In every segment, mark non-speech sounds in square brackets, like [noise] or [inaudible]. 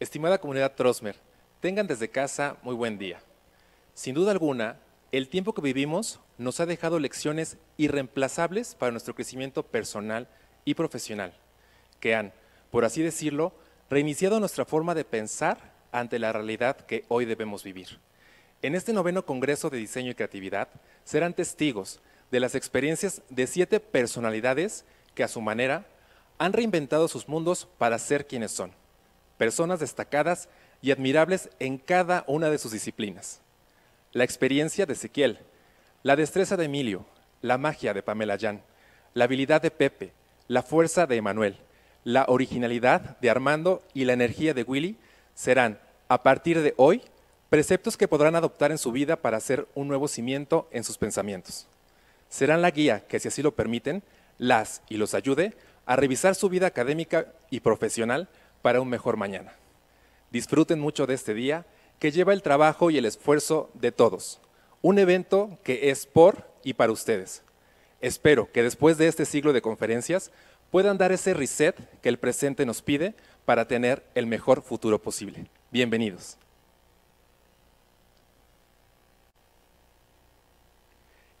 Estimada comunidad Trosmer, tengan desde casa muy buen día. Sin duda alguna, el tiempo que vivimos nos ha dejado lecciones irreemplazables para nuestro crecimiento personal y profesional, que han, por así decirlo, reiniciado nuestra forma de pensar ante la realidad que hoy debemos vivir. En este noveno Congreso de Diseño y Creatividad serán testigos de las experiencias de siete personalidades que a su manera han reinventado sus mundos para ser quienes son personas destacadas y admirables en cada una de sus disciplinas. La experiencia de Ezequiel, la destreza de Emilio, la magia de Pamela Jan, la habilidad de Pepe, la fuerza de Emanuel, la originalidad de Armando y la energía de Willy serán, a partir de hoy, preceptos que podrán adoptar en su vida para hacer un nuevo cimiento en sus pensamientos. Serán la guía que, si así lo permiten, las y los ayude a revisar su vida académica y profesional para un mejor mañana. Disfruten mucho de este día que lleva el trabajo y el esfuerzo de todos. Un evento que es por y para ustedes. Espero que después de este siglo de conferencias puedan dar ese reset que el presente nos pide para tener el mejor futuro posible. Bienvenidos.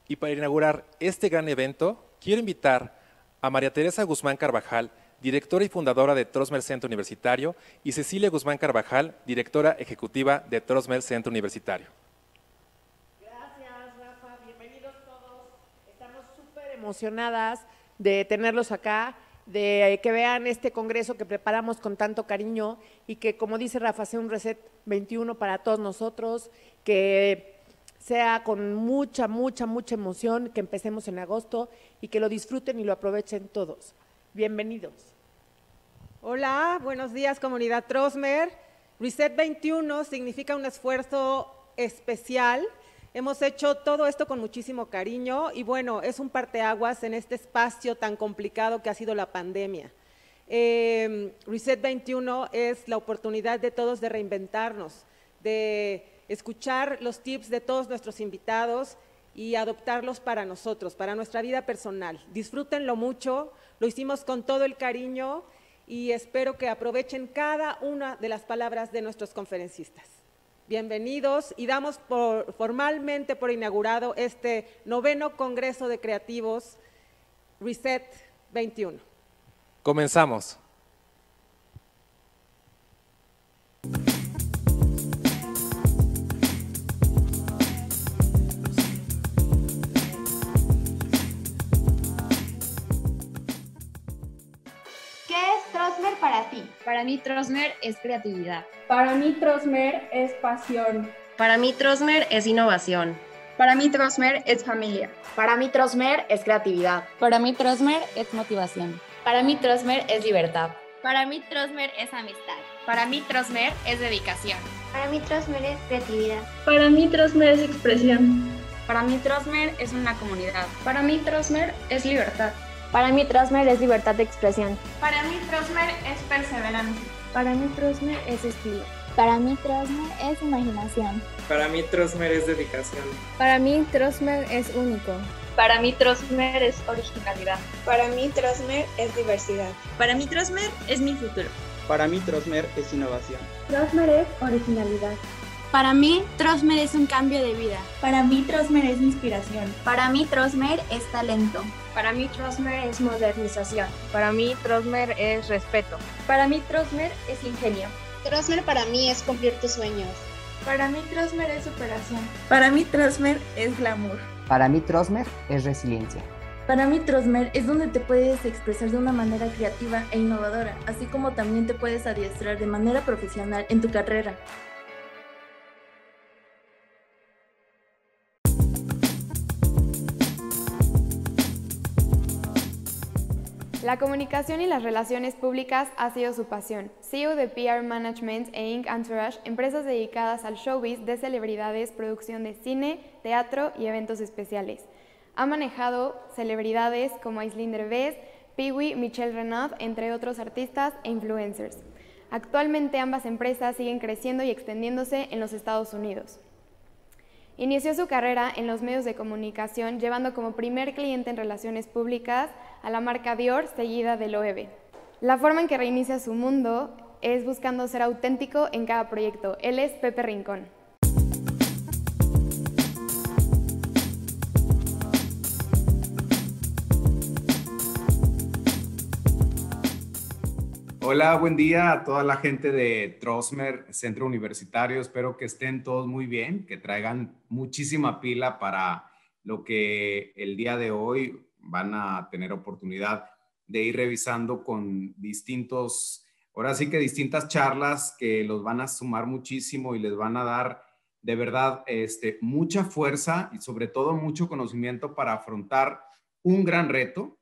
Y para inaugurar este gran evento, quiero invitar a María Teresa Guzmán Carvajal, directora y fundadora de Trosmer Centro Universitario, y Cecilia Guzmán Carvajal, directora ejecutiva de Trosmer Centro Universitario. Gracias, Rafa. Bienvenidos todos. Estamos súper emocionadas de tenerlos acá de que vean este congreso que preparamos con tanto cariño y que, como dice Rafa, sea un reset 21 para todos nosotros, que sea con mucha, mucha, mucha emoción, que empecemos en agosto y que lo disfruten y lo aprovechen todos. Bienvenidos. Hola, buenos días comunidad Trosmer. Reset 21 significa un esfuerzo especial. Hemos hecho todo esto con muchísimo cariño y bueno, es un parteaguas en este espacio tan complicado que ha sido la pandemia. Em, Reset 21 es la oportunidad de todos de reinventarnos, de escuchar los tips de todos nuestros invitados y adoptarlos para nosotros, para nuestra vida personal. Disfrútenlo mucho, lo hicimos con todo el cariño y espero que aprovechen cada una de las palabras de nuestros conferencistas. Bienvenidos y damos por, formalmente por inaugurado este noveno Congreso de Creativos Reset 21. Comenzamos. Para mí Trosmer es creatividad. Para mí Trosmer es pasión. Para mí Trosmer es innovación. Para mí Trosmer es familia. Para mí Trosmer es creatividad. Para mí Trosmer es motivación. Para mí Trosmer es libertad. Para mí Trosmer es amistad. Para mí Trosmer es dedicación. Para mí Trosmer es creatividad. Para mí Trosmer es expresión. Para mí Trosmer es una comunidad. Para mí Trosmer es libertad. Para mí Trosmer es libertad de expresión. Para mí Trosmer es perseverancia. Para mí Trosmer es estilo. Para mí Trosmer es imaginación. Para mí Trosmer es dedicación. Para mí Trosmer es único. Para mí Trosmer es originalidad. Para mí Trosmer es diversidad. Para mí Trosmer es mi futuro. Para mí Trosmer es innovación. Trosmer es originalidad. Para mí, Trosmer es un cambio de vida. Para mí, Trosmer es inspiración. Para mí, Trosmer es talento. Para mí, Trosmer es modernización. Para mí, Trosmer es respeto. Para mí, Trosmer es ingenio. Trosmer para mí es cumplir tus sueños. Para mí, Trosmer es superación. Para mí, Trosmer es glamour. Para mí, Trosmer es resiliencia. Para mí, Trosmer es donde te puedes expresar de una manera creativa e innovadora, así como también te puedes adiestrar de manera profesional en tu carrera. La comunicación y las relaciones públicas ha sido su pasión. CEO de PR Management e Inc. Entourage, empresas dedicadas al showbiz de celebridades, producción de cine, teatro y eventos especiales. Ha manejado celebridades como Aislinn Derbez, Peewee, Michelle Renaud, entre otros artistas e influencers. Actualmente ambas empresas siguen creciendo y extendiéndose en los Estados Unidos. Inició su carrera en los medios de comunicación llevando como primer cliente en relaciones públicas a la marca Dior seguida de OEB. La forma en que reinicia su mundo es buscando ser auténtico en cada proyecto. Él es Pepe Rincón. Hola, buen día a toda la gente de Trosmer Centro Universitario. Espero que estén todos muy bien, que traigan muchísima pila para lo que el día de hoy van a tener oportunidad de ir revisando con distintos, ahora sí que distintas charlas que los van a sumar muchísimo y les van a dar de verdad este, mucha fuerza y sobre todo mucho conocimiento para afrontar un gran reto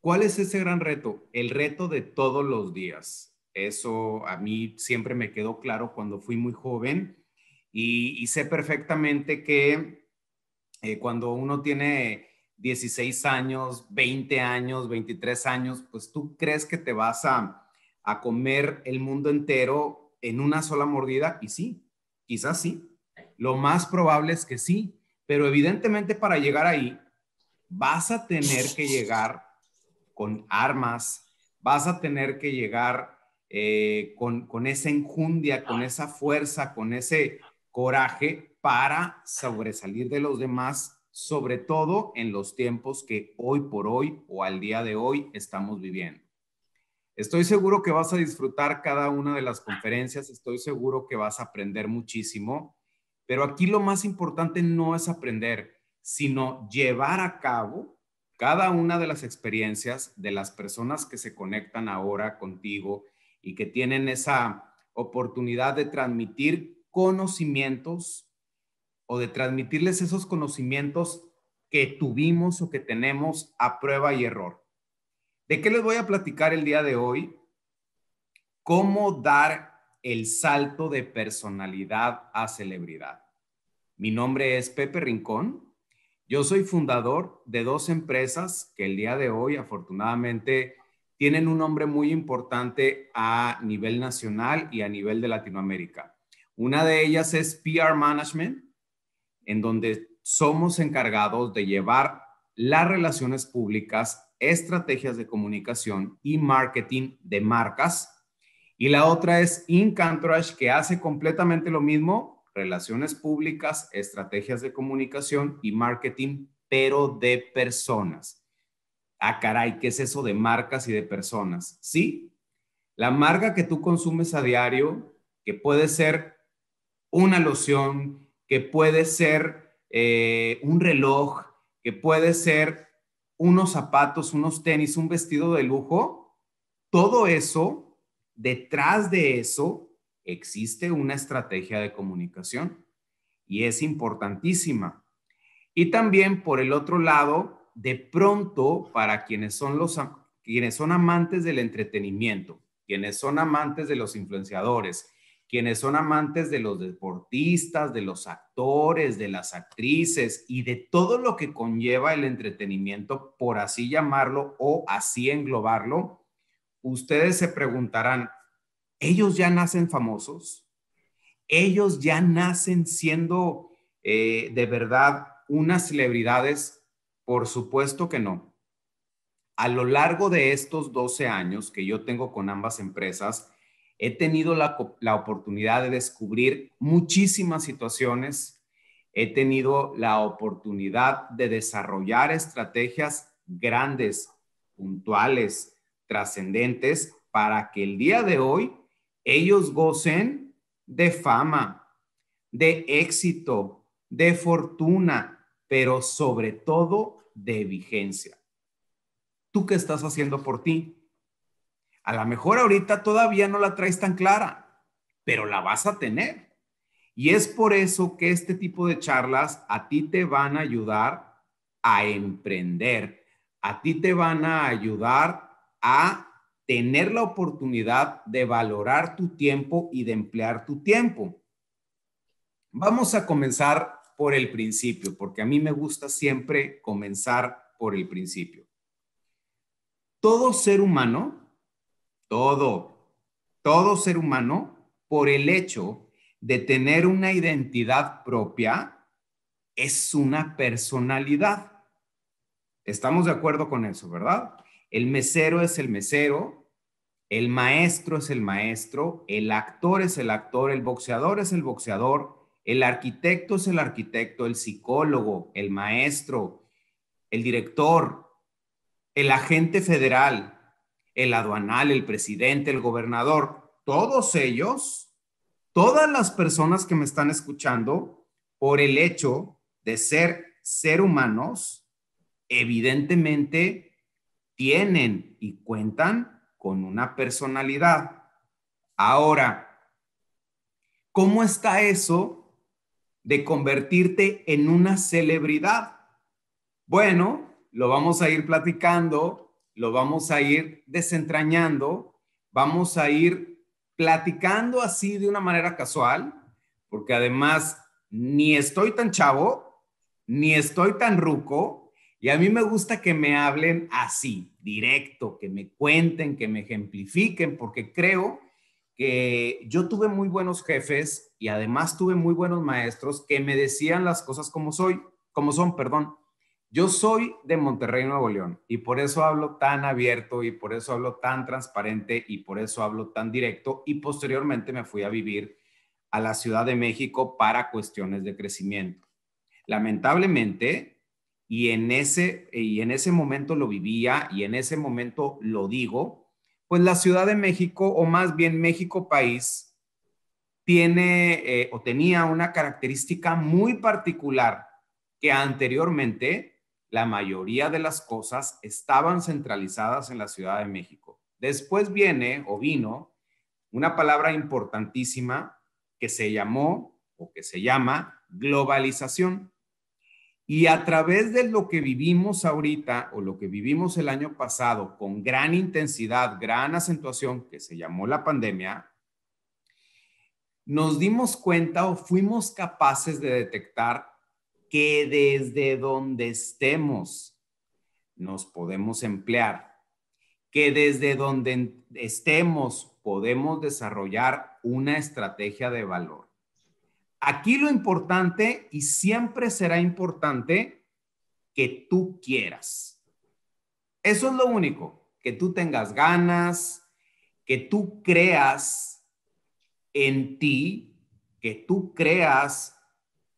¿Cuál es ese gran reto? El reto de todos los días. Eso a mí siempre me quedó claro cuando fui muy joven y, sé perfectamente que eh, cuando uno tiene 16 años, 20 años, 23 años, pues tú crees que te vas a, a comer el mundo entero en una sola mordida y sí, quizás sí. Lo más probable es que sí, pero evidentemente para llegar ahí vas a tener que llegar con armas, vas a tener que llegar eh, con, con, esa enjundia, con esa fuerza, con ese coraje para sobresalir de los demás, sobre todo en los tiempos que hoy por hoy o al día de hoy estamos viviendo. Estoy seguro que vas a disfrutar cada una de las conferencias, estoy seguro que vas a aprender muchísimo, pero aquí lo más importante no es aprender, sino llevar a cabo cada una de las experiencias de las personas que se conectan ahora contigo y que tienen esa oportunidad de transmitir conocimientos o de transmitirles esos conocimientos que tuvimos o que tenemos a prueba y error. ¿De qué les voy a platicar el día de hoy? ¿Cómo dar el salto de personalidad a celebridad? Mi nombre es Pepe Rincón yo soy fundador de dos empresas que el día de hoy, afortunadamente, tienen un nombre muy importante a nivel nacional y a nivel de Latinoamérica. Una de ellas es PR Management, en donde somos encargados de llevar las relaciones públicas, estrategias de comunicación y marketing de marcas. Y la otra es Incantrash, que hace completamente lo mismo, relaciones públicas, estrategias de comunicación y marketing, pero de personas. Ah, caray, ¿qué es eso de marcas y de personas? Sí, la marca que tú consumes a diario, que puede ser una loción, que puede ser eh, un reloj, que puede ser unos zapatos, unos tenis, un vestido de lujo, todo eso, detrás de eso existe una estrategia de comunicación y es importantísima. Y también por el otro lado, de pronto, para quienes son, los, quienes son amantes del entretenimiento, quienes son amantes de los influenciadores, quienes son amantes de los deportistas, de los actores, de las actrices y de todo lo que conlleva el entretenimiento, por así llamarlo o así englobarlo, ustedes se preguntarán, ellos ya nacen famosos, ellos ya nacen siendo eh, de verdad unas celebridades, por supuesto que no. A lo largo de estos 12 años que yo tengo con ambas empresas, he tenido la oportunidad de descubrir muchísimas situaciones, he tenido la oportunidad de desarrollar estrategias grandes, puntuales, trascendentes, para que el día de hoy ellos gocen de fama, de éxito, de fortuna, pero sobre todo de vigencia. ¿Tú qué estás haciendo por ti? A lo mejor ahorita todavía no la traes tan clara, pero la vas a tener. Y es por eso que este tipo de charlas a ti te van a ayudar a emprender, a ti te van a ayudar a tener la oportunidad de valorar tu tiempo y de emplear tu tiempo. Vamos a comenzar por el principio, porque a mí me gusta siempre comenzar por el principio. Todo ser humano, todo, todo ser humano, por el hecho de tener una identidad propia, es una personalidad. Estamos de acuerdo con eso, ¿verdad? El mesero es el mesero, el maestro es el maestro, el actor es el actor, el boxeador es el boxeador, el arquitecto es el arquitecto, el psicólogo, el maestro, el director, el agente federal, el aduanal, el presidente, el gobernador, todos ellos, todas las personas que me están escuchando, por el hecho de ser ser humanos, evidentemente tienen y cuentan con una personalidad. Ahora, ¿cómo está eso de convertirte en una celebridad? Bueno, lo vamos a ir platicando, lo vamos a ir desentrañando, vamos a ir platicando así de una manera casual, porque además ni estoy tan chavo, ni estoy tan ruco, y a mí me gusta que me hablen así, directo, que me cuenten, que me ejemplifiquen, porque creo que yo tuve muy buenos jefes y además tuve muy buenos maestros que me decían las cosas como soy, como son, perdón. Yo soy de Monterrey, Nuevo León, y por eso hablo tan abierto y por eso hablo tan transparente y por eso hablo tan directo y posteriormente me fui a vivir a la Ciudad de México para cuestiones de crecimiento. Lamentablemente, y en ese, y en ese momento lo vivía y en ese momento lo digo, pues la Ciudad de México, o más bien México país, tiene eh, o tenía una característica muy particular que anteriormente la mayoría de las cosas estaban centralizadas en la Ciudad de México. Después viene o vino una palabra importantísima que se llamó o que se llama globalización. Y a través de lo que vivimos ahorita o lo que vivimos el año pasado con gran intensidad, gran acentuación, que se llamó la pandemia, nos dimos cuenta o fuimos capaces de detectar que desde donde estemos nos podemos emplear, que desde donde estemos podemos desarrollar una estrategia de valor Aquí lo importante y siempre será importante que tú quieras. Eso es lo único, que tú tengas ganas, que tú creas en ti, que tú creas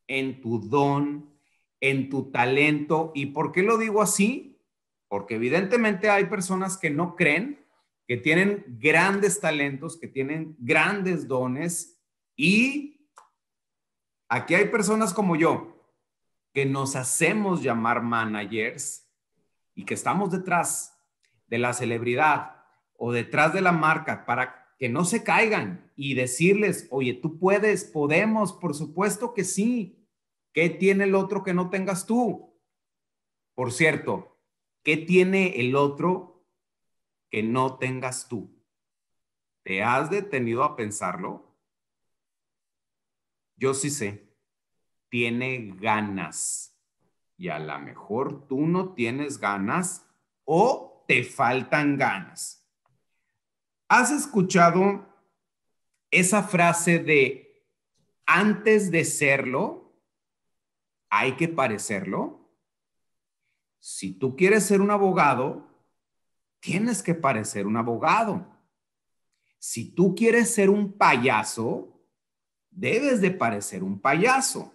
en tu don, en tu talento. ¿Y por qué lo digo así? Porque evidentemente hay personas que no creen, que tienen grandes talentos, que tienen grandes dones y Aquí hay personas como yo que nos hacemos llamar managers y que estamos detrás de la celebridad o detrás de la marca para que no se caigan y decirles, oye, tú puedes, podemos, por supuesto que sí. ¿Qué tiene el otro que no tengas tú? Por cierto, ¿qué tiene el otro que no tengas tú? ¿Te has detenido a pensarlo? Yo sí sé, tiene ganas. Y a lo mejor tú no tienes ganas o te faltan ganas. ¿Has escuchado esa frase de antes de serlo, hay que parecerlo? Si tú quieres ser un abogado, tienes que parecer un abogado. Si tú quieres ser un payaso, debes de parecer un payaso.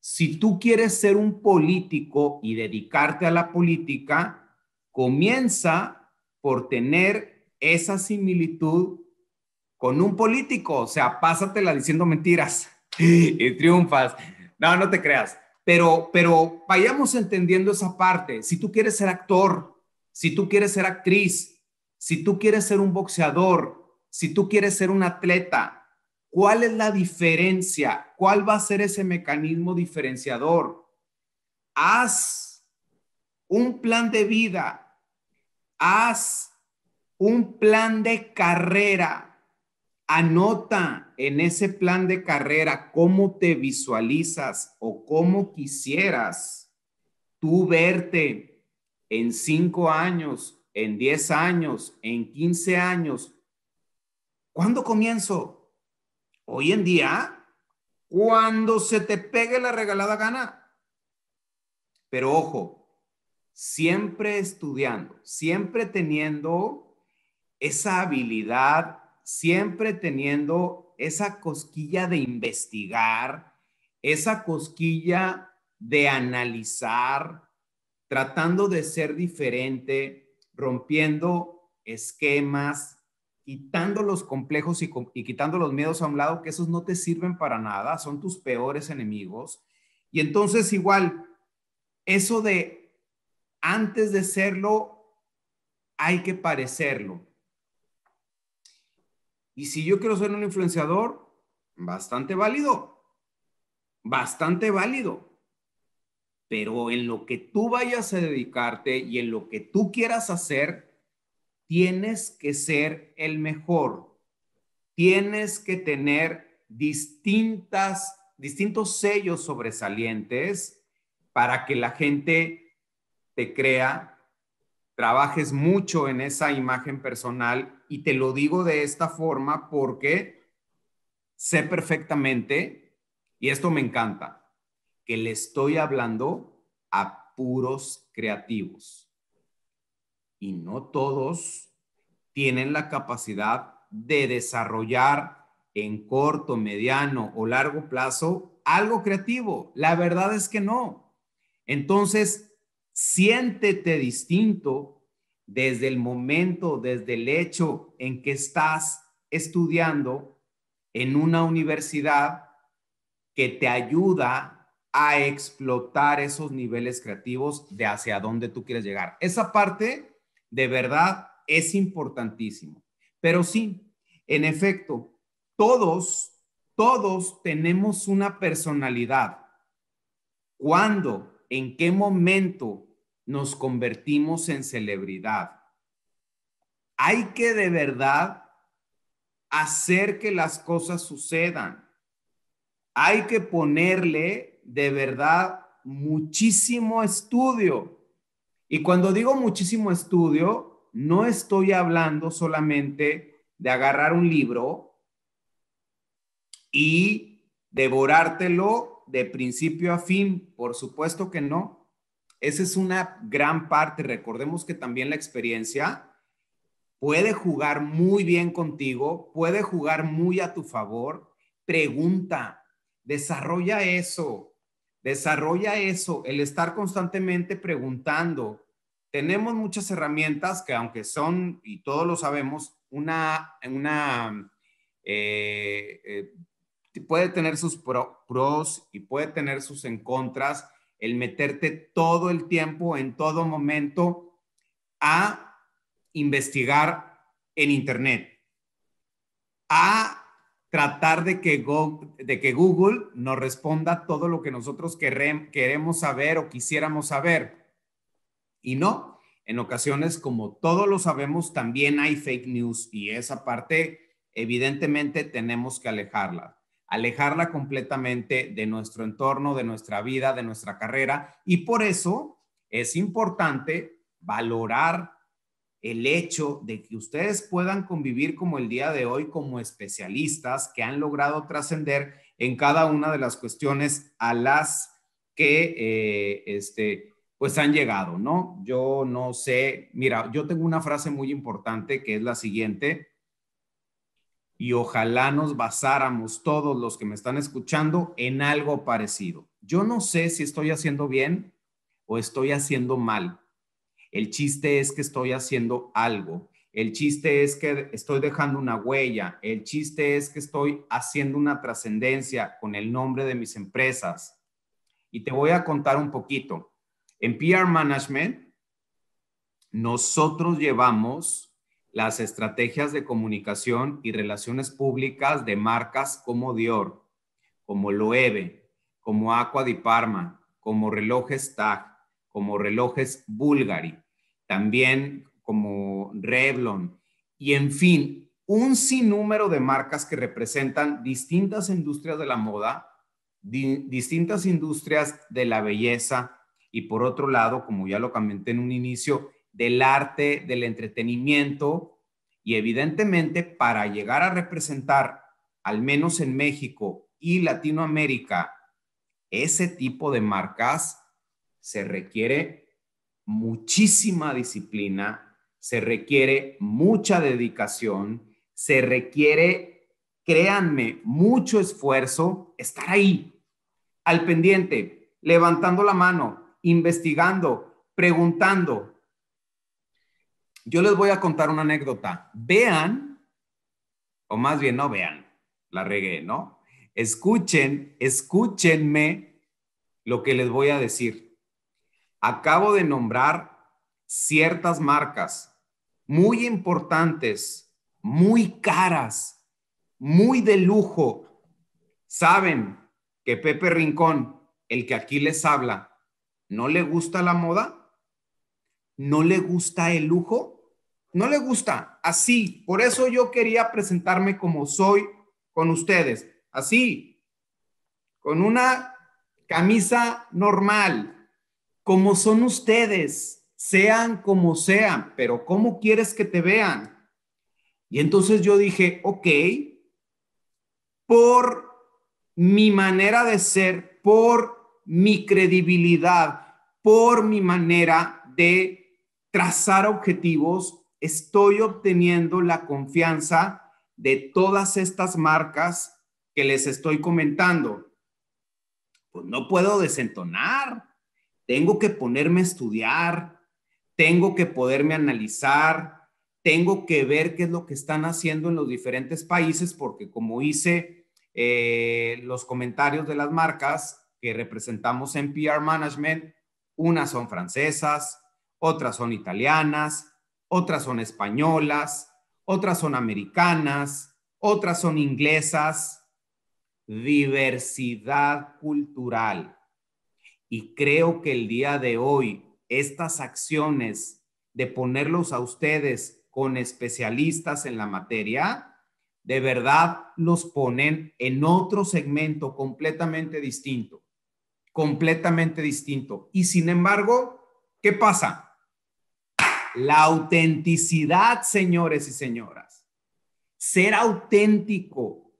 Si tú quieres ser un político y dedicarte a la política, comienza por tener esa similitud con un político. O sea, pásatela diciendo mentiras [laughs] y triunfas. No, no te creas. Pero, pero vayamos entendiendo esa parte. Si tú quieres ser actor, si tú quieres ser actriz, si tú quieres ser un boxeador, si tú quieres ser un atleta, ¿Cuál es la diferencia? ¿Cuál va a ser ese mecanismo diferenciador? Haz un plan de vida. Haz un plan de carrera. Anota en ese plan de carrera cómo te visualizas o cómo quisieras tú verte en cinco años, en diez años, en quince años. ¿Cuándo comienzo? Hoy en día, cuando se te pegue la regalada gana. Pero ojo, siempre estudiando, siempre teniendo esa habilidad, siempre teniendo esa cosquilla de investigar, esa cosquilla de analizar, tratando de ser diferente, rompiendo esquemas, quitando los complejos y, quitando los miedos a un lado, que esos no te sirven para nada, son tus peores enemigos. Y entonces igual, eso de antes de serlo, hay que parecerlo. Y si yo quiero ser un influenciador, bastante válido, bastante válido. Pero en lo que tú vayas a dedicarte y en lo que tú quieras hacer, tienes que ser el mejor, tienes que tener distintas, distintos sellos sobresalientes para que la gente te crea, trabajes mucho en esa imagen personal y te lo digo de esta forma porque sé perfectamente, y esto me encanta, que le estoy hablando a puros creativos y no todos tienen la capacidad de desarrollar en corto, mediano o largo plazo algo creativo. La verdad es que no. Entonces, siéntete distinto desde el momento, desde el hecho en que estás estudiando en una universidad que te ayuda a explotar esos niveles creativos de hacia dónde tú quieres llegar. Esa parte de verdad es importantísimo. Pero sí, en efecto, todos, todos tenemos una personalidad. ¿Cuándo, en qué momento nos convertimos en celebridad? Hay que de verdad hacer que las cosas sucedan. Hay que ponerle de verdad muchísimo estudio y cuando digo muchísimo estudio, no estoy hablando solamente de agarrar un libro y devorártelo de principio a fin, por supuesto que no. Esa es una gran parte. Recordemos que también la experiencia puede jugar muy bien contigo, puede jugar muy a tu favor. Pregunta, desarrolla eso. Desarrolla eso, el estar constantemente preguntando. Tenemos muchas herramientas que aunque son, y todos lo sabemos, una, una eh, eh, puede tener sus pros y puede tener sus en contras, el meterte todo el tiempo, en todo momento, a investigar en Internet, a tratar de que, Google nos responda todo lo que nosotros queremos saber o quisiéramos saber. Y no, en ocasiones, como todos lo sabemos, también hay fake news y esa parte, evidentemente, tenemos que alejarla. Alejarla completamente de nuestro entorno, de nuestra vida, de nuestra carrera. Y por eso es importante valorar el hecho de que ustedes puedan convivir como el día de hoy como especialistas que han logrado trascender en cada una de las cuestiones a las que eh, este, pues han llegado, ¿no? Yo no sé, mira, yo tengo una frase muy importante que es la siguiente, y ojalá nos basáramos todos los que me están escuchando en algo parecido. Yo no sé si estoy haciendo bien o estoy haciendo mal, el chiste es que estoy haciendo algo. El chiste es que estoy dejando una huella. El chiste es que estoy haciendo una trascendencia con el nombre de mis empresas. Y te voy a contar un poquito. En PR Management, nosotros llevamos las estrategias de comunicación y relaciones públicas de marcas como Dior, como Loewe, como Aqua di Parma, como relojes TAG, como relojes Bulgari también como Revlon, y en fin, un sinnúmero de marcas que representan distintas industrias de la moda, distintas industrias de la belleza y por otro lado, como ya lo comenté en un inicio, del arte, del entretenimiento y evidentemente para llegar a representar, al menos en México y Latinoamérica, ese tipo de marcas, se requiere muchísima disciplina, se requiere mucha dedicación, se requiere, créanme, mucho esfuerzo estar ahí, al pendiente, levantando la mano, investigando, preguntando. Yo les voy a contar una anécdota. Vean, o más bien no vean, la regué, ¿no? Escuchen, escúchenme lo que les voy a decir acabo de nombrar ciertas marcas muy importantes, muy caras, muy de lujo. Saben que Pepe Rincón, el que aquí les habla, no le gusta la moda, no le gusta el lujo no le gusta, así. Por eso yo quería presentarme como soy con ustedes, así, con una camisa normal, como son ustedes, sean como sean, pero ¿cómo quieres que te vean? Y entonces yo dije, ok, por mi manera de ser, por mi credibilidad, por mi manera de trazar objetivos, estoy obteniendo la confianza de todas estas marcas que les estoy comentando. Pues no puedo desentonar, tengo que ponerme a estudiar, tengo que poderme analizar, tengo que ver qué es lo que están haciendo en los diferentes países, porque como hice eh, los comentarios de las marcas que representamos en PR Management, unas son francesas, otras son italianas, otras son españolas, otras son americanas, otras son inglesas. Diversidad cultural y creo que el día de hoy, estas acciones de ponerlos a ustedes con especialistas en la materia, de verdad los ponen en otro segmento completamente distinto, completamente distinto. Y sin embargo, ¿qué pasa? La autenticidad, señores y señoras. Ser auténtico,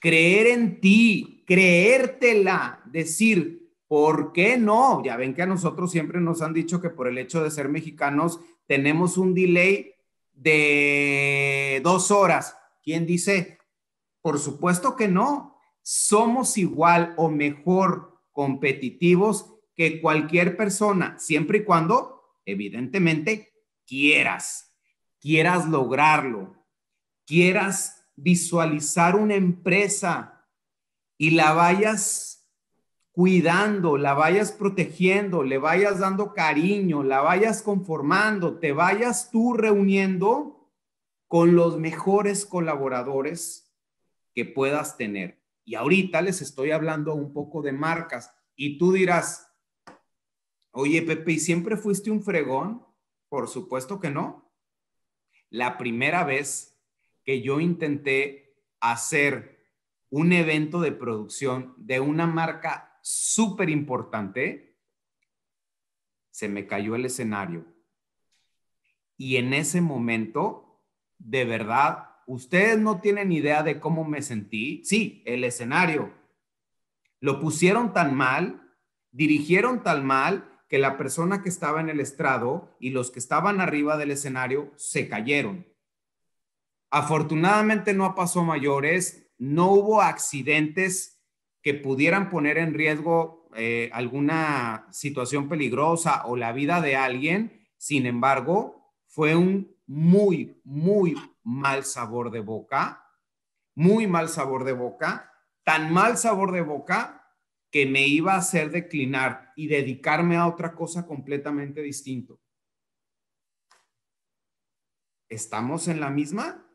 creer en ti, creértela, decir, ¿Por qué no? Ya ven que a nosotros siempre nos han dicho que por el hecho de ser mexicanos tenemos un delay de dos horas. ¿Quién dice? Por supuesto que no. Somos igual o mejor competitivos que cualquier persona, siempre y cuando, evidentemente, quieras, quieras lograrlo, quieras visualizar una empresa y la vayas cuidando, la vayas protegiendo, le vayas dando cariño, la vayas conformando, te vayas tú reuniendo con los mejores colaboradores que puedas tener. Y ahorita les estoy hablando un poco de marcas y tú dirás, oye Pepe, ¿y siempre fuiste un fregón? Por supuesto que no. La primera vez que yo intenté hacer un evento de producción de una marca súper importante, se me cayó el escenario. Y en ese momento, de verdad, ustedes no tienen idea de cómo me sentí. Sí, el escenario. Lo pusieron tan mal, dirigieron tan mal, que la persona que estaba en el estrado y los que estaban arriba del escenario se cayeron. Afortunadamente no pasó mayores, no hubo accidentes que pudieran poner en riesgo eh, alguna situación peligrosa o la vida de alguien. Sin embargo, fue un muy, muy mal sabor de boca, muy mal sabor de boca, tan mal sabor de boca que me iba a hacer declinar y dedicarme a otra cosa completamente distinto. ¿Estamos en la misma?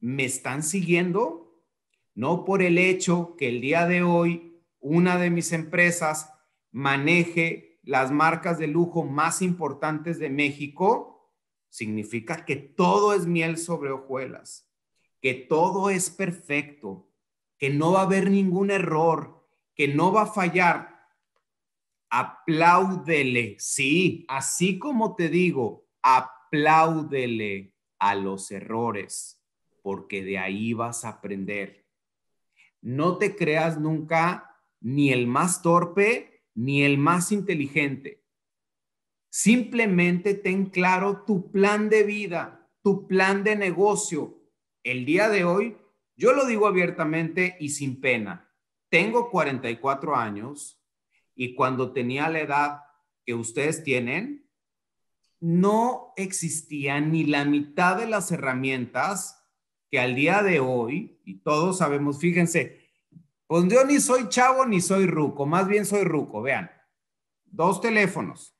¿Me están siguiendo? no por el hecho que el día de hoy una de mis empresas maneje las marcas de lujo más importantes de México, significa que todo es miel sobre hojuelas, que todo es perfecto, que no va a haber ningún error, que no va a fallar. Apláudele, sí, así como te digo, apláudele a los errores, porque de ahí vas a aprender no te creas nunca ni el más torpe ni el más inteligente. Simplemente ten claro tu plan de vida, tu plan de negocio. El día de hoy, yo lo digo abiertamente y sin pena, tengo 44 años y cuando tenía la edad que ustedes tienen, no existían ni la mitad de las herramientas que al día de hoy, y todos sabemos, fíjense, pues yo ni soy chavo ni soy ruco, más bien soy ruco, vean, dos teléfonos,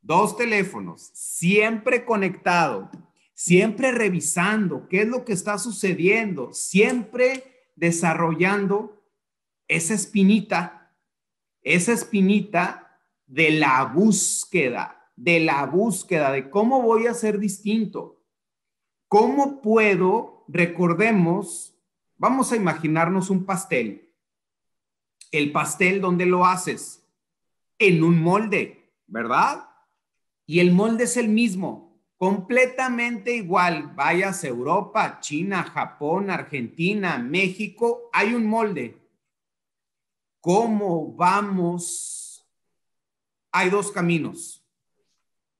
dos teléfonos, siempre conectado, siempre revisando qué es lo que está sucediendo, siempre desarrollando esa espinita, esa espinita de la búsqueda, de la búsqueda, de cómo voy a ser distinto ¿Cómo puedo, recordemos, vamos a imaginarnos un pastel? El pastel, ¿dónde lo haces? En un molde, ¿verdad? Y el molde es el mismo, completamente igual. Vayas a Europa, China, Japón, Argentina, México, hay un molde. ¿Cómo vamos? Hay dos caminos.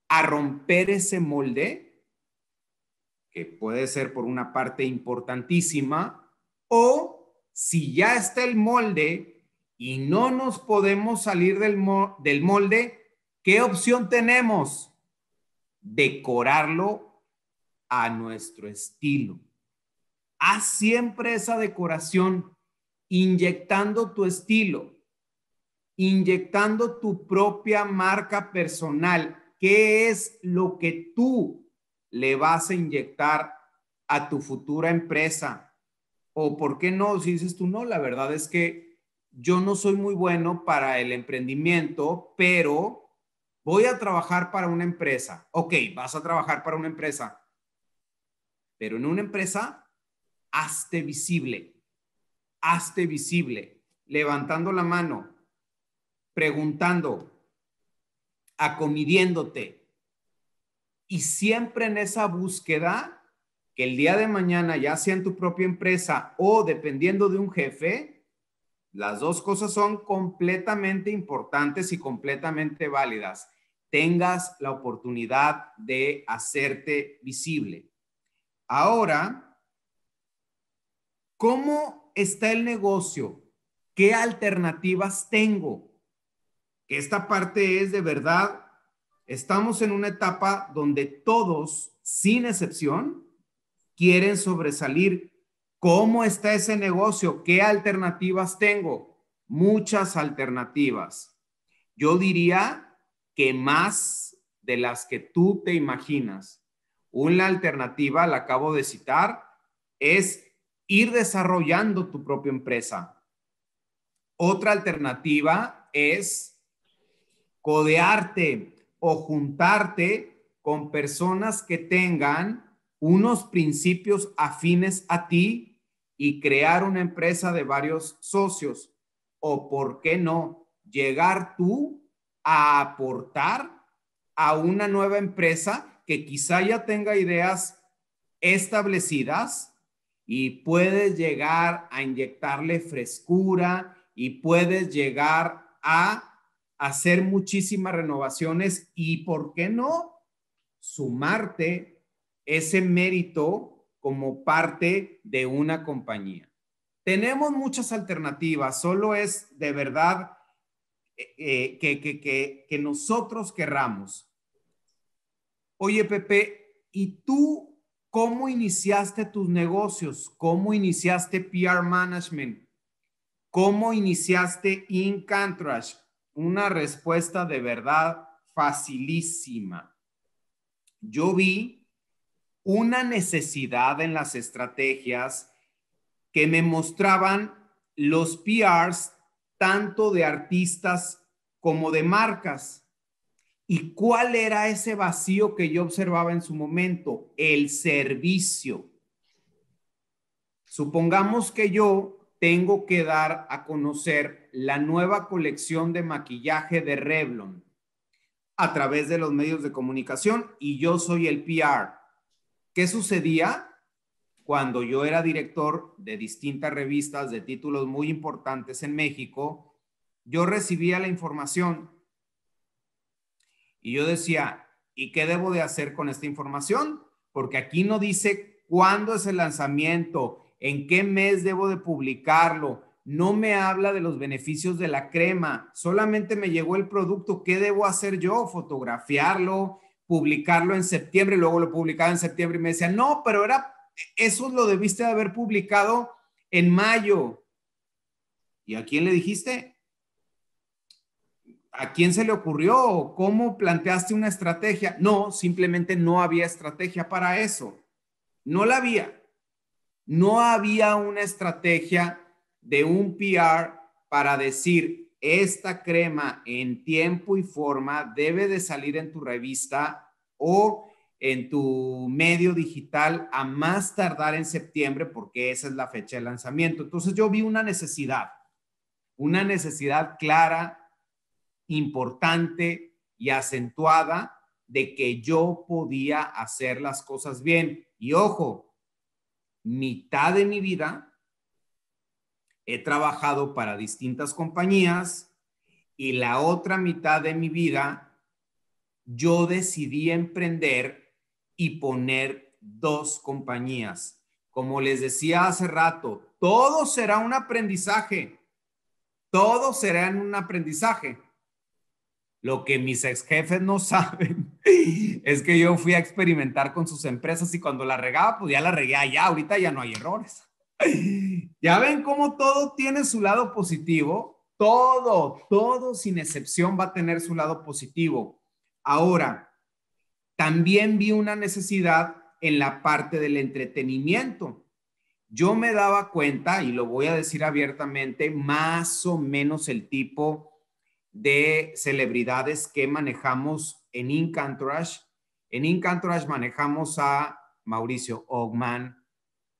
A romper ese molde que puede ser por una parte importantísima, o si ya está el molde y no nos podemos salir del, del molde, ¿qué opción tenemos? Decorarlo a nuestro estilo. Haz siempre esa decoración inyectando tu estilo, inyectando tu propia marca personal. ¿Qué es lo que tú le vas a inyectar a tu futura empresa? ¿O por qué no? Si dices tú, no, la verdad es que yo no soy muy bueno para el emprendimiento, pero voy a trabajar para una empresa. Ok, vas a trabajar para una empresa, pero en una empresa, hazte visible, hazte visible, levantando la mano, preguntando, acomidiéndote, y siempre en esa búsqueda, que el día de mañana, ya sea en tu propia empresa o dependiendo de un jefe, las dos cosas son completamente importantes y completamente válidas. Tengas la oportunidad de hacerte visible. Ahora, ¿cómo está el negocio? ¿Qué alternativas tengo? Que esta parte es de verdad Estamos en una etapa donde todos, sin excepción, quieren sobresalir. ¿Cómo está ese negocio? ¿Qué alternativas tengo? Muchas alternativas. Yo diría que más de las que tú te imaginas. Una alternativa, la acabo de citar, es ir desarrollando tu propia empresa. Otra alternativa es codearte o juntarte con personas que tengan unos principios afines a ti y crear una empresa de varios socios. O, ¿por qué no? Llegar tú a aportar a una nueva empresa que quizá ya tenga ideas establecidas y puedes llegar a inyectarle frescura y puedes llegar a hacer muchísimas renovaciones y, ¿por qué no? Sumarte ese mérito como parte de una compañía. Tenemos muchas alternativas, solo es de verdad eh, eh, que, que, nosotros querramos. Oye, Pepe, ¿y tú cómo iniciaste tus negocios? ¿Cómo iniciaste PR Management? ¿Cómo iniciaste Incantrash? una respuesta de verdad facilísima. Yo vi una necesidad en las estrategias que me mostraban los PRs tanto de artistas como de marcas. ¿Y cuál era ese vacío que yo observaba en su momento? El servicio. Supongamos que yo tengo que dar a conocer la nueva colección de maquillaje de Revlon a través de los medios de comunicación y yo soy el PR. ¿Qué sucedía? Cuando yo era director de distintas revistas de títulos muy importantes en México, yo recibía la información y yo decía, ¿y qué debo de hacer con esta información? Porque aquí no dice cuándo es el lanzamiento, en qué mes debo de publicarlo, no me habla de los beneficios de la crema, solamente me llegó el producto, ¿qué debo hacer yo? Fotografiarlo, publicarlo en septiembre, luego lo publicaba en septiembre y me decía, no, pero era, eso lo debiste de haber publicado en mayo. ¿Y a quién le dijiste? ¿A quién se le ocurrió? ¿Cómo planteaste una estrategia? No, simplemente no había estrategia para eso. No la había no había una estrategia de un PR para decir, esta crema en tiempo y forma debe de salir en tu revista o en tu medio digital a más tardar en septiembre porque esa es la fecha de lanzamiento. Entonces yo vi una necesidad, una necesidad clara, importante y acentuada de que yo podía hacer las cosas bien. Y ojo, mitad de mi vida he trabajado para distintas compañías y la otra mitad de mi vida yo decidí emprender y poner dos compañías. Como les decía hace rato, todo será un aprendizaje. Todo será un aprendizaje. Lo que mis ex jefes no [laughs] saben [laughs] es que yo fui a experimentar con sus empresas y cuando la regaba, pues ya la regué allá, ahorita ya no hay errores. [laughs] Ya ven cómo todo tiene su lado positivo, todo, todo sin excepción va a tener su lado positivo. Ahora, también vi una necesidad en la parte del entretenimiento. Yo me daba cuenta, y lo voy a decir abiertamente, más o menos el tipo de celebridades que manejamos en Incantrash. En Incantrash manejamos a Mauricio Ogman,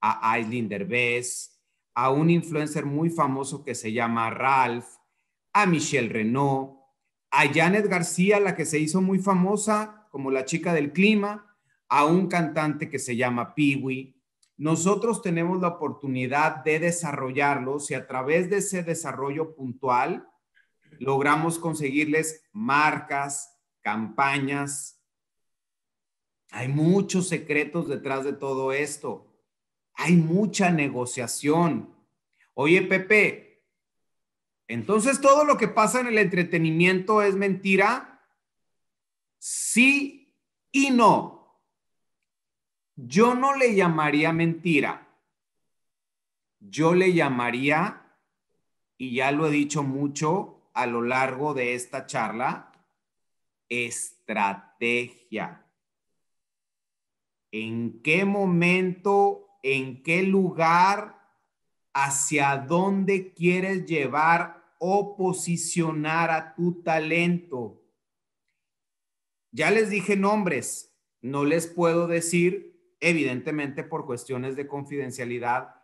a Aislinn Derbez, a un influencer muy famoso que se llama Ralph, a Michelle Renault, a Janet García, la que se hizo muy famosa como la chica del clima, a un cantante que se llama Peewee. Nosotros tenemos la oportunidad de desarrollarlos y a través de ese desarrollo puntual logramos conseguirles marcas, campañas. Hay muchos secretos detrás de todo esto. Hay mucha negociación. Oye, Pepe, entonces todo lo que pasa en el entretenimiento es mentira. Sí y no. Yo no le llamaría mentira. Yo le llamaría, y ya lo he dicho mucho a lo largo de esta charla, estrategia. ¿En qué momento, en qué lugar, hacia dónde quieres llevar o posicionar a tu talento? Ya les dije nombres, no les puedo decir, evidentemente por cuestiones de confidencialidad,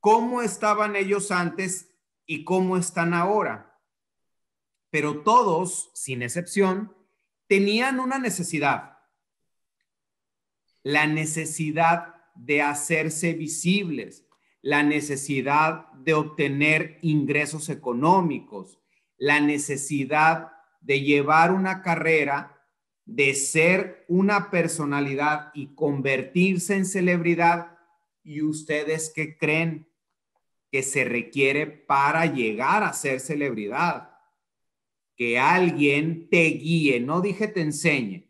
cómo estaban ellos antes y cómo están ahora. Pero todos, sin excepción, tenían una necesidad, la necesidad de hacerse visibles, la necesidad de obtener ingresos económicos, la necesidad de llevar una carrera, de ser una personalidad y convertirse en celebridad. ¿Y ustedes qué creen que se requiere para llegar a ser celebridad? que alguien te guíe, no dije te enseñe,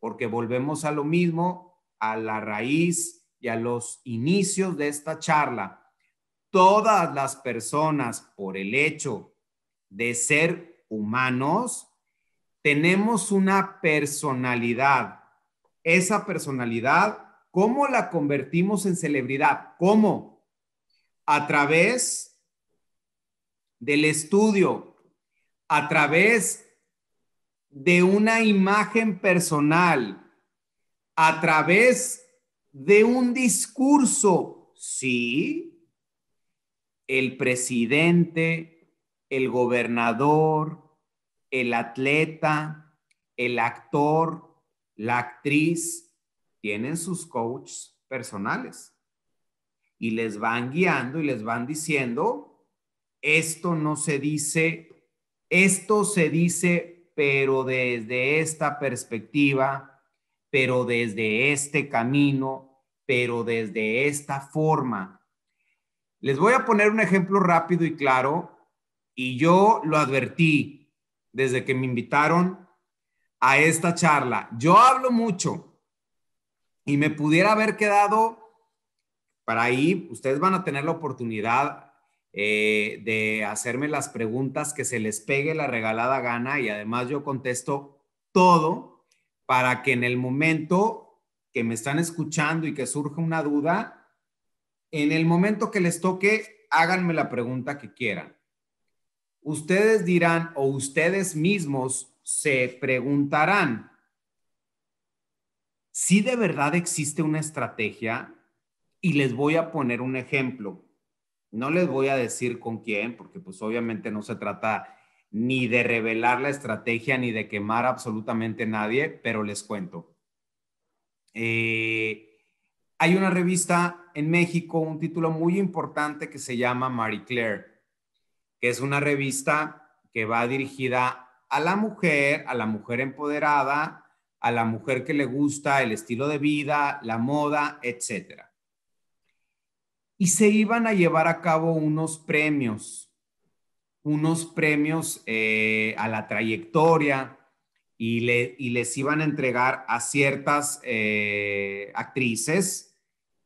porque volvemos a lo mismo, a la raíz y a los inicios de esta charla. Todas las personas, por el hecho de ser humanos, tenemos una personalidad. Esa personalidad, ¿cómo la convertimos en celebridad? ¿Cómo? A través del estudio, a través de una imagen personal, a través de un discurso. Sí, el presidente, el gobernador, el atleta, el actor, la actriz, tienen sus coaches personales y les van guiando y les van diciendo, esto no se dice esto se dice, pero desde esta perspectiva, pero desde este camino, pero desde esta forma. Les voy a poner un ejemplo rápido y claro, y yo lo advertí desde que me invitaron a esta charla. Yo hablo mucho y me pudiera haber quedado para ahí, ustedes van a tener la oportunidad eh, de hacerme las preguntas que se les pegue la regalada gana y además yo contesto todo para que en el momento que me están escuchando y que surge una duda, en el momento que les toque, háganme la pregunta que quieran. Ustedes dirán o ustedes mismos se preguntarán si de verdad existe una estrategia y les voy a poner un ejemplo no les voy a decir con quién, porque pues obviamente no se trata ni de revelar la estrategia ni de quemar absolutamente nadie, pero les cuento. Eh, hay una revista en México, un título muy importante que se llama Marie Claire, que es una revista que va dirigida a la mujer, a la mujer empoderada, a la mujer que le gusta el estilo de vida, la moda, etcétera y se iban a llevar a cabo unos premios, unos premios eh, a la trayectoria y, le, les iban a entregar a ciertas eh, actrices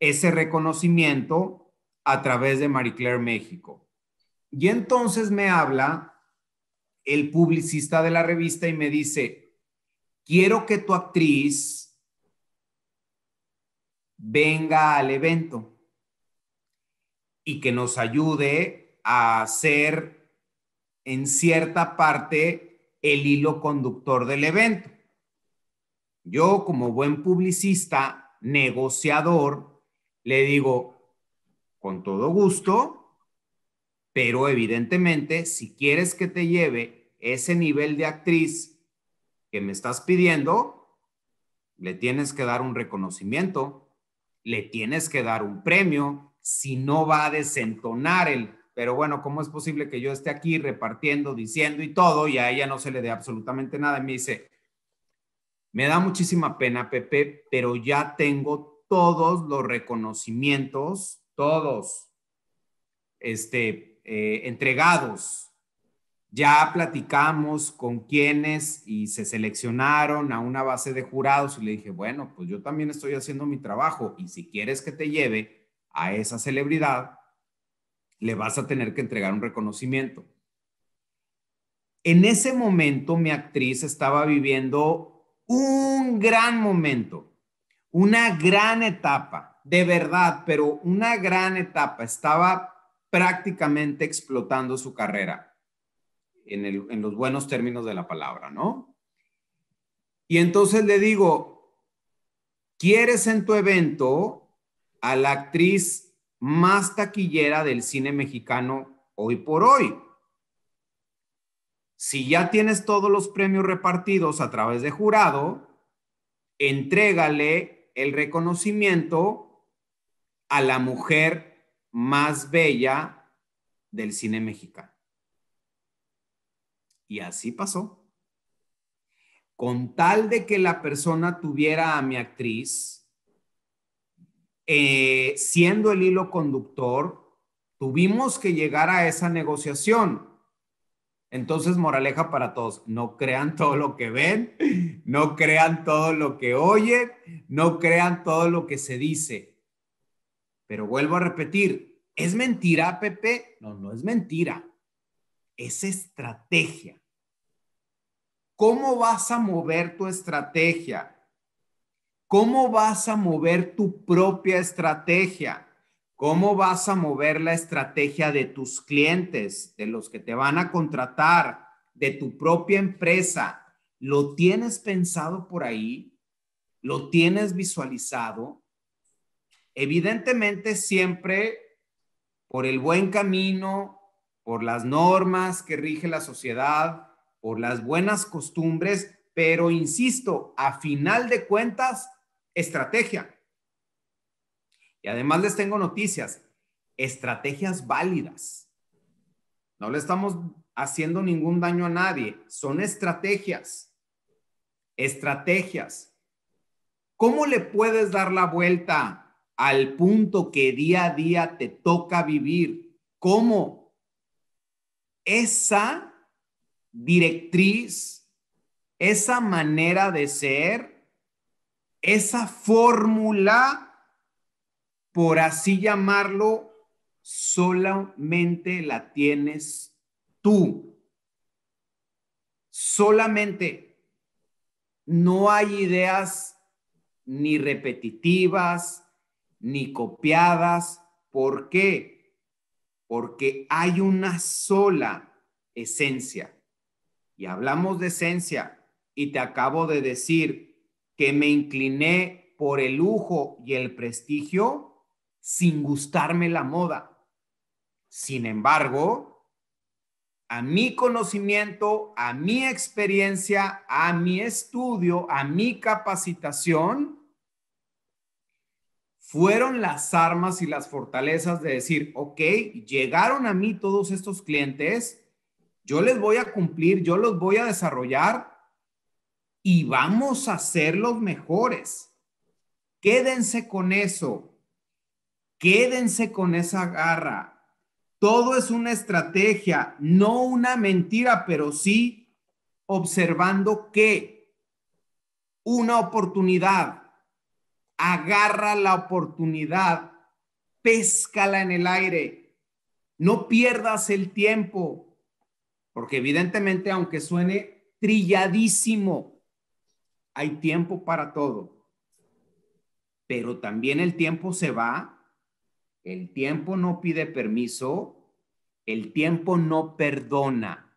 ese reconocimiento a través de Marie Claire México. Y entonces me habla el publicista de la revista y me dice, quiero que tu actriz venga al evento y que nos ayude a ser en cierta parte el hilo conductor del evento. Yo como buen publicista, negociador, le digo, con todo gusto, pero evidentemente si quieres que te lleve ese nivel de actriz que me estás pidiendo, le tienes que dar un reconocimiento, le tienes que dar un premio, si no va a desentonar el, pero bueno, ¿cómo es posible que yo esté aquí repartiendo, diciendo y todo y a ella no se le dé absolutamente nada? Y me dice, me da muchísima pena, Pepe, pero ya tengo todos los reconocimientos, todos, este, eh, entregados. Ya platicamos con quienes y se seleccionaron a una base de jurados y le dije, bueno, pues yo también estoy haciendo mi trabajo y si quieres que te lleve, a esa celebridad, le vas a tener que entregar un reconocimiento. En ese momento mi actriz estaba viviendo un gran momento, una gran etapa, de verdad, pero una gran etapa. Estaba prácticamente explotando su carrera, en, los buenos términos de la palabra, ¿no? Y entonces le digo, ¿quieres en tu evento a la actriz más taquillera del cine mexicano hoy por hoy. Si ya tienes todos los premios repartidos a través de jurado, entrégale el reconocimiento a la mujer más bella del cine mexicano. Y así pasó. Con tal de que la persona tuviera a mi actriz, eh, siendo el hilo conductor, tuvimos que llegar a esa negociación. Entonces, moraleja para todos, no crean todo lo que ven, no crean todo lo que oyen, no crean todo lo que se dice. Pero vuelvo a repetir, ¿es mentira, Pepe? No, no es mentira, es estrategia. ¿Cómo vas a mover tu estrategia? ¿Cómo vas a mover tu propia estrategia? ¿Cómo vas a mover la estrategia de tus clientes, de los que te van a contratar, de tu propia empresa? ¿Lo tienes pensado por ahí? ¿Lo tienes visualizado? Evidentemente siempre por el buen camino, por las normas que rige la sociedad, por las buenas costumbres, pero insisto, a final de cuentas, estrategia. Y además les tengo noticias, estrategias válidas. No le estamos haciendo ningún daño a nadie, son estrategias. Estrategias. ¿Cómo le puedes dar la vuelta al punto que día a día te toca vivir? ¿Cómo? Esa directriz, esa manera de ser esa fórmula, por así llamarlo, solamente la tienes tú. Solamente no hay ideas ni repetitivas, ni copiadas. ¿Por qué? Porque hay una sola esencia. Y hablamos de esencia y te acabo de decir que me incliné por el lujo y el prestigio sin gustarme la moda. Sin embargo, a mi conocimiento, a mi experiencia, a mi estudio, a mi capacitación, fueron las armas y las fortalezas de decir, ok, llegaron a mí todos estos clientes, yo les voy a cumplir, yo los voy a desarrollar y vamos a ser los mejores. Quédense con eso. Quédense con esa garra. Todo es una estrategia, no una mentira, pero sí observando que una oportunidad, agarra la oportunidad, péscala en el aire, no pierdas el tiempo, porque evidentemente aunque suene trilladísimo, hay tiempo para todo, pero también el tiempo se va, el tiempo no pide permiso, el tiempo no perdona.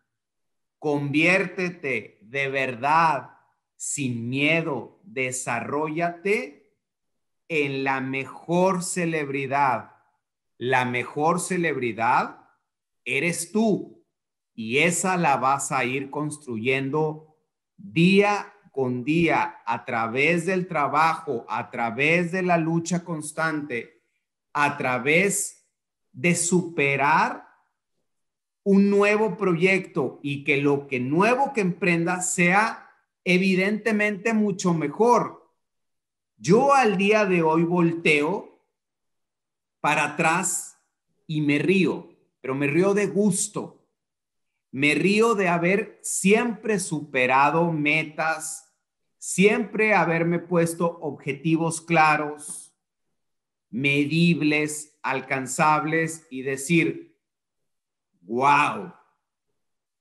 Conviértete de verdad, sin miedo, desarrollate en la mejor celebridad. La mejor celebridad eres tú y esa la vas a ir construyendo día un día, a través del trabajo, a través de la lucha constante, a través de superar un nuevo proyecto y que lo que nuevo que emprenda sea evidentemente mucho mejor. Yo al día de hoy volteo para atrás y me río, pero me río de gusto. Me río de haber siempre superado metas, siempre haberme puesto objetivos claros, medibles, alcanzables y decir, wow,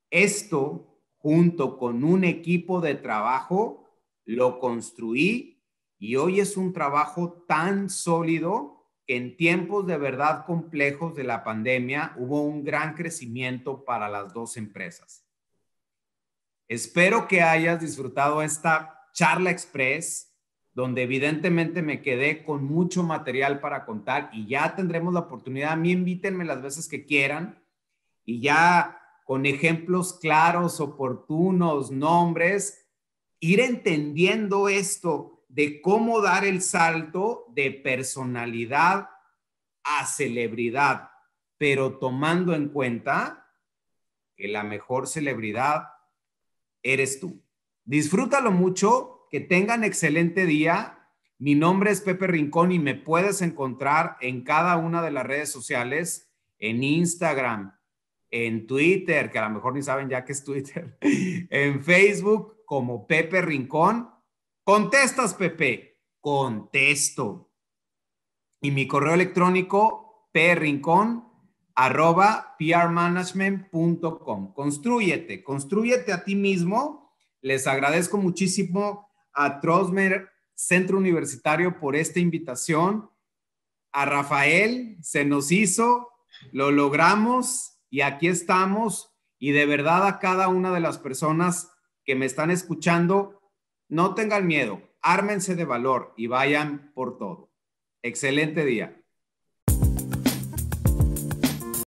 esto junto con un equipo de trabajo lo construí y hoy es un trabajo tan sólido que en tiempos de verdad complejos de la pandemia hubo un gran crecimiento para las dos empresas. Espero que hayas disfrutado esta charla express, donde evidentemente me quedé con mucho material para contar y ya tendremos la oportunidad. A mí invítenme las veces que quieran y ya con ejemplos claros, oportunos, nombres, ir entendiendo esto de cómo dar el salto de personalidad a celebridad, pero tomando en cuenta que la mejor celebridad eres tú. Disfrútalo mucho, que tengan excelente día. Mi nombre es Pepe Rincón y me puedes encontrar en cada una de las redes sociales, en Instagram, en Twitter, que a lo mejor ni saben ya que es Twitter, [laughs] en Facebook como Pepe Rincón. Contestas, Pepe, contesto. Y mi correo electrónico, princón arroba prmanagement.com. Construyete, construyete a ti mismo les agradezco muchísimo a Trosmer Centro Universitario por esta invitación. A Rafael, se nos hizo, lo logramos y aquí estamos. Y de verdad a cada una de las personas que me están escuchando, no tengan miedo, ármense de valor y vayan por todo. Excelente día.